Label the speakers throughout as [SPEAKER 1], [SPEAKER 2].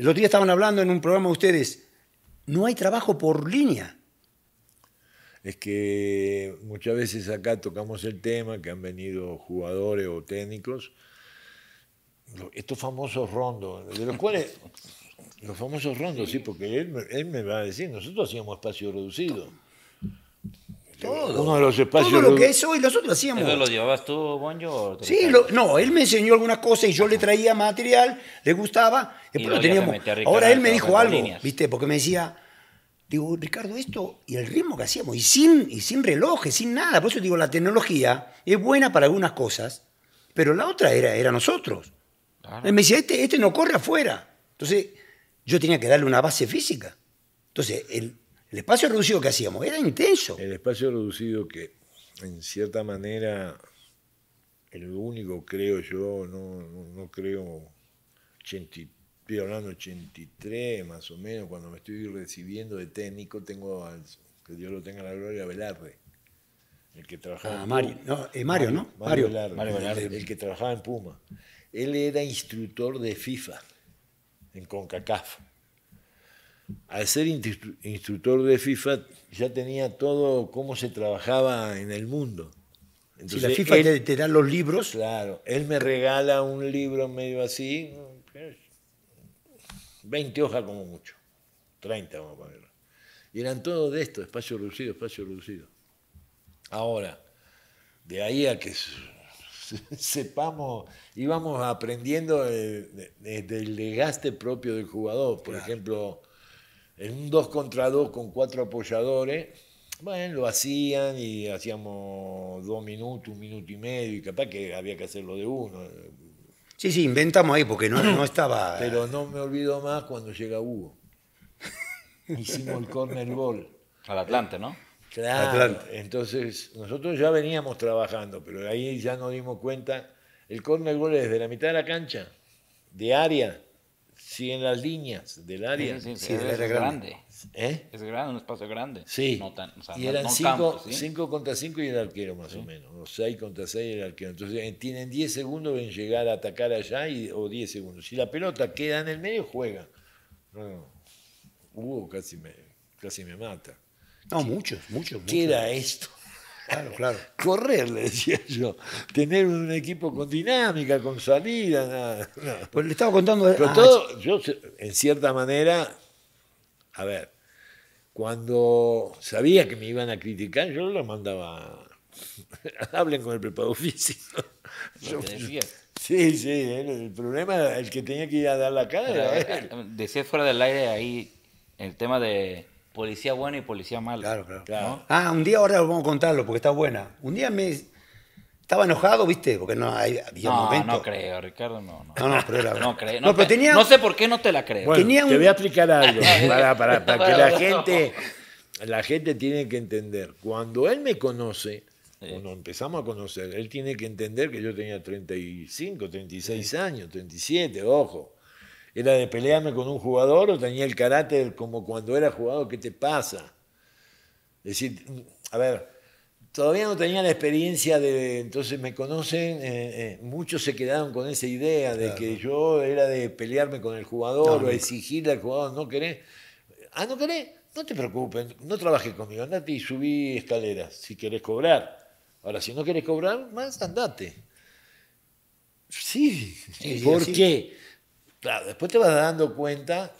[SPEAKER 1] El otro día estaban hablando en un programa de ustedes, no hay trabajo por línea.
[SPEAKER 2] Es que muchas veces acá tocamos el tema que han venido jugadores o técnicos, estos famosos rondos, de los cuales, los famosos rondos, sí, porque él, él me va a decir, nosotros hacíamos espacio reducido
[SPEAKER 1] todo. lo que es hoy, nosotros hacíamos. lo llevabas tú, Bonjo? Sí, no, él me enseñó algunas cosas y yo le traía material, le gustaba. Ahora él me dijo algo, ¿viste? Porque me decía, digo, Ricardo, esto y el ritmo que hacíamos, y sin, y sin relojes, sin nada. Por eso digo, la tecnología es buena para algunas cosas, pero la otra era, era nosotros. Él me decía, este, este, no corre afuera. Entonces, yo tenía que darle una base física. Entonces, él el espacio reducido que hacíamos era intenso. El espacio reducido que, en cierta manera, el
[SPEAKER 2] único, creo yo, no, creo, estoy hablando 83 más o menos, cuando me estoy recibiendo de técnico, tengo, al, que Dios lo tenga la gloria, Velarde. El que trabajaba. Ah, eh, Mario. No, Mario, ¿no? Mario. el que trabajaba en Puma. Él era instructor de FIFA en CONCACAF al ser instructor de FIFA ya tenía todo cómo se trabajaba en el mundo.
[SPEAKER 1] Entonces, la FIFA él, te da los libros.
[SPEAKER 2] Claro, él me regala un libro medio así, 20 hojas como mucho, 30 vamos a ponerlo. Y eran todos de esto, espacio reducido, espacio reducido. Ahora, de ahí a que sepamos, íbamos aprendiendo del desgaste propio del jugador. Por ejemplo, en un 2 contra 2 con cuatro apoyadores, bueno, lo hacían y hacíamos dos minutos, un minuto y medio, y capaz que había que hacerlo de uno.
[SPEAKER 1] Sí, sí, inventamos ahí porque no, no estaba.
[SPEAKER 2] Pero no me olvido más cuando llega Hugo.
[SPEAKER 1] Hicimos el
[SPEAKER 2] corner ball. Al Atlante, ¿no? Claro. Entonces, nosotros ya veníamos trabajando, pero ahí ya nos dimos cuenta. El corner gol es de la mitad de la cancha, de área, siguen las líneas del área. Sí, es, grande. ¿Eh? Es grande, un espacio grande. Sí. No y eran 5 contra 5 y el arquero más o menos, o 6 contra 6 y el arquero. Entonces tienen 10 segundos en llegar a atacar allá o 10 segundos. Si la pelota queda en el medio, juega No, Hugo casi me, casi me mata.
[SPEAKER 1] No, muchos, muchos. ¿Qué era esto? Claro, claro. Correr, le decía yo. Tener un
[SPEAKER 2] equipo con dinámica, con salida,
[SPEAKER 1] Pues le estaba contando. Pero ah, todo, yo, en
[SPEAKER 2] cierta manera, a ver, cuando sabía que me iban a criticar, yo lo mandaba. Hablen con el preparado físico. sí, sí, el problema, el que tenía que ir a dar la cara. Eh, decía fuera del aire ahí el tema de policía buena y policía mala. Claro, claro.
[SPEAKER 1] Ah, un día ahora lo vamos a contarlo porque está buena. Un día me estaba enojado, ¿viste? Porque no había momento. No creo, Ricardo, no, no. No, no, pero no, creo, no, no sé por qué no te la creo. Te voy a
[SPEAKER 2] explicar algo para, que la gente, la gente tiene que entender. Cuando él me conoce, cuando empezamos a conocer, él tiene que entender que yo tenía 35, 36 años, 37, ojo era de pelearme con un jugador o tenía el carácter como cuando era jugador, ¿qué te pasa? Es decir, a ver, todavía no tenía la experiencia de, entonces me conocen, eh, eh, muchos se quedaron con esa idea de que yo era de pelearme con el jugador o exigirle al jugador, no querés, ah, no querés, no te preocupes, no trabajes conmigo, andate y subí escaleras si querés cobrar. Ahora, si no querés cobrar más, andate. Sí, sí ¿por qué? Claro, después te vas dando cuenta,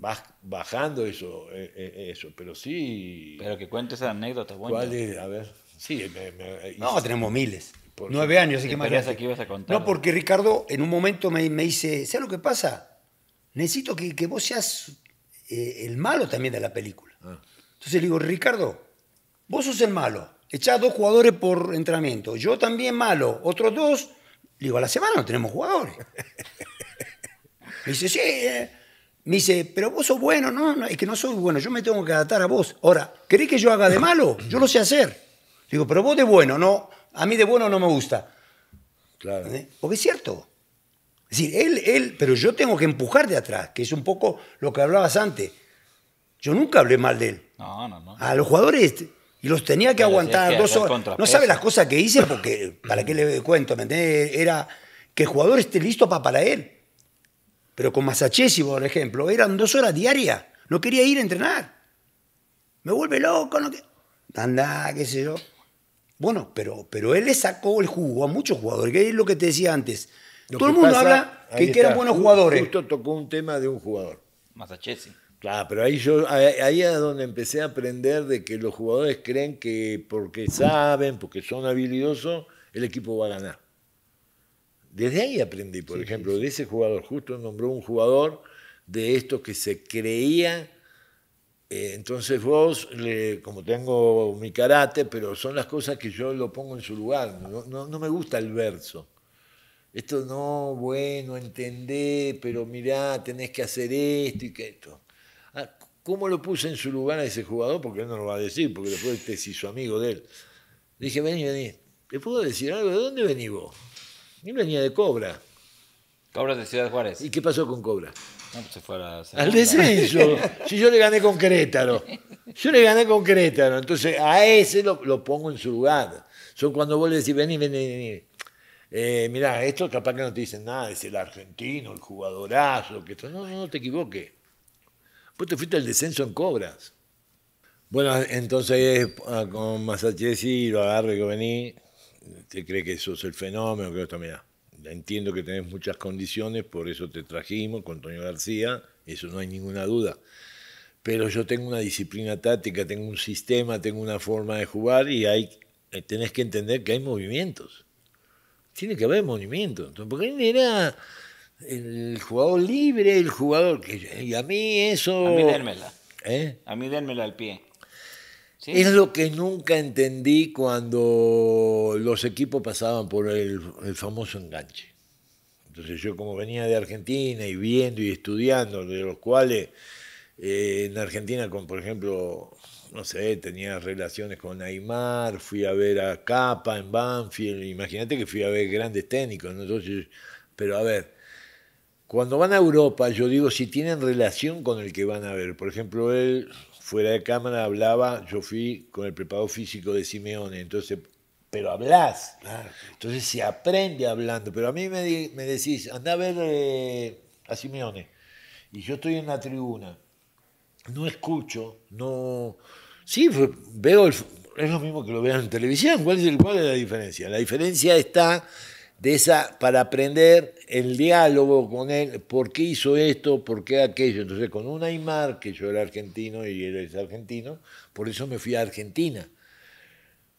[SPEAKER 2] vas bajando eso, e, e, eso, pero sí. Pero que cuentes anécdotas, bueno. A ver. Sí, no, tenemos miles. Nueve años, así que más. a No,
[SPEAKER 1] porque Ricardo en un momento me, me dice, ¿sabes lo que pasa? Necesito que, que vos seas eh, el malo también de la película. Ah. Entonces le digo, Ricardo, vos sos el malo. Echás dos jugadores por entrenamiento. Yo también malo. Otros dos. Le digo, a la semana no tenemos jugadores. Me dice, sí. Eh". Me dice, pero vos sos bueno. No, no, es que no soy bueno. Yo me tengo que adaptar a vos. Ahora, ¿querés que yo haga de malo? Yo lo sé hacer. Digo, pero vos de bueno, no. A mí de bueno no me gusta. Claro. ¿Eh? Porque es cierto. Es decir, él, él, pero yo tengo que empujar de atrás, que es un poco lo que hablabas antes. Yo nunca hablé mal de él. No, no, no. A los jugadores y los tenía que aguantar dos horas. No sabe las cosas que hice porque, ¿para qué le cuento? ¿Me Era que el jugador esté listo para, para él. Pero con Masachesi, por ejemplo, eran dos horas diarias. No quería ir a entrenar. Me vuelve loco. No que... Anda, qué sé yo. Bueno, pero, pero él le sacó el jugo a muchos jugadores, que es lo que te decía antes. Todo el mundo habla que, eran buenos jugadores.
[SPEAKER 2] Justo tocó un tema de un jugador. Masachesi. Claro, pero ahí yo ahí es donde empecé a aprender de que los jugadores creen que porque saben, porque son habilidosos, el equipo va a ganar. Desde ahí aprendí, por ejemplo, de ese jugador. Justo nombró un jugador de estos que se creía. Eh, entonces vos, como tengo mi karate, pero son las cosas que yo lo pongo en su lugar. No, me gusta el verso. Esto no, bueno, entendé, pero mirá, tenés que hacer esto y que esto. Ah, ¿Cómo lo puse en su lugar a ese jugador? Porque él no lo va a decir, porque después su amigo de él. dije, vení, vení. ¿Le puedo decir algo? ¿De dónde venís vos? Ni una niña de Cobra. Cobras de Ciudad Juárez. ¿Y qué pasó con Cobra? No, pues se fue a Al descenso. si yo le gané con Querétaro. Yo le gané con Querétaro. Entonces a ese lo, pongo en su lugar. Son cuando vos le decís, vení, vení, vení. Eh, mirá, esto capaz que no te dicen nada, es el argentino, el jugadorazo, que esto. No, no, te equivoques. Vos te fuiste al descenso en Cobras. Bueno, entonces eh, con Masachesi lo agarro y vení, te cree que eso es el fenómeno, que esto, entiendo que tenés muchas condiciones, por eso te trajimos con Antonio García, eso no hay ninguna duda. Pero yo tengo una disciplina táctica, tengo un sistema, tengo una forma de jugar y hay, eh, tenés que entender que hay movimientos. Tiene que haber movimientos. porque él era el jugador libre, el jugador que... Y a mí eso... A mí dérmela. ¿Eh? A mí dérmela al pie. Es lo que nunca entendí cuando los equipos pasaban por el, famoso enganche. Entonces yo como venía de Argentina y viendo y estudiando, de los cuales eh, en Argentina, con, por ejemplo, no sé, tenía relaciones con Aymar, fui a ver a Capa en Banfield, imagínate que fui a ver grandes técnicos, entonces, pero a ver, cuando van a Europa, yo digo, si tienen relación con el que van a ver. Por ejemplo, él fuera de cámara hablaba, yo fui con el preparado físico de Simeone, entonces, pero hablas. Entonces se aprende hablando. Pero a mí me, decís, anda a ver eh, a Simeone. Y yo estoy en la tribuna, no escucho, no... Sí, veo es lo mismo que lo vean en televisión. ¿Cuál es, el, ¿Cuál es la diferencia? La diferencia está esa, para aprender el diálogo con él, por qué hizo esto, por qué aquello. Entonces, con un Aymar, que yo era argentino y él es argentino, por eso me fui a Argentina.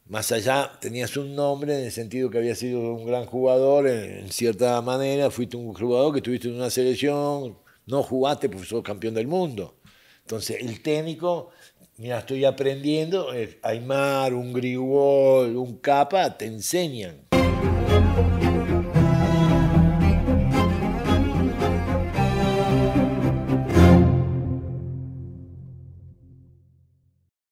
[SPEAKER 2] Más allá, tenías un nombre en el sentido que había sido un gran jugador, en, cierta manera, fuiste un jugador que estuviste en una selección, no jugaste porque sos campeón del mundo. Entonces, el técnico, mira, estoy aprendiendo, Aymar, un Grigol, un Capa, te enseñan.